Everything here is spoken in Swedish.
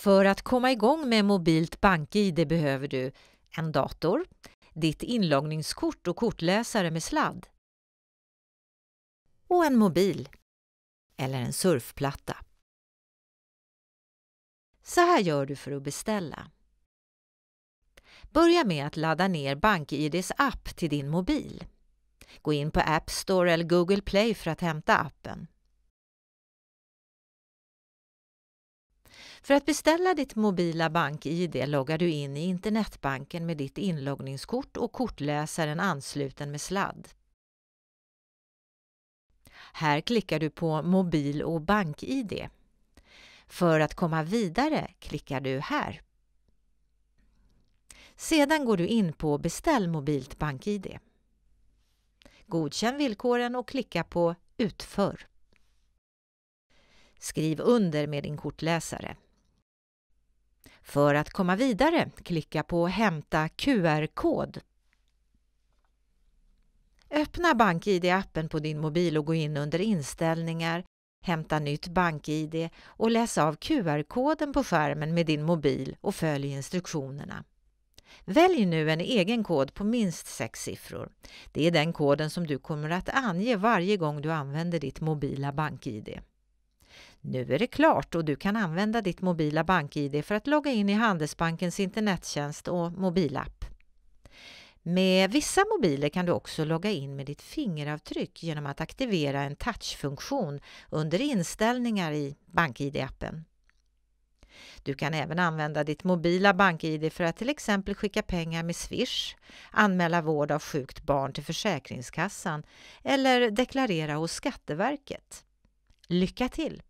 För att komma igång med Mobilt BankID behöver du en dator, ditt inloggningskort och kortläsare med sladd och en mobil eller en surfplatta. Så här gör du för att beställa. Börja med att ladda ner BankIDs app till din mobil. Gå in på App Store eller Google Play för att hämta appen. För att beställa ditt mobila bank-id loggar du in i internetbanken med ditt inloggningskort och kortläsaren ansluten med sladd. Här klickar du på Mobil och bank-id. För att komma vidare klickar du här. Sedan går du in på Beställ mobilt bank-id. Godkänn villkoren och klicka på Utför. Skriv under med din kortläsare. För att komma vidare, klicka på Hämta QR-kod. Öppna BankID-appen på din mobil och gå in under Inställningar, Hämta nytt BankID och läs av QR-koden på skärmen med din mobil och följ instruktionerna. Välj nu en egen kod på minst sex siffror. Det är den koden som du kommer att ange varje gång du använder ditt mobila BankID. Nu är det klart och du kan använda ditt mobila BankID för att logga in i Handelsbankens internettjänst och mobilapp. Med vissa mobiler kan du också logga in med ditt fingeravtryck genom att aktivera en touchfunktion under inställningar i BankID-appen. Du kan även använda ditt mobila BankID för att till exempel skicka pengar med Swish, anmäla vård av sjukt barn till Försäkringskassan eller deklarera hos Skatteverket. Lycka till!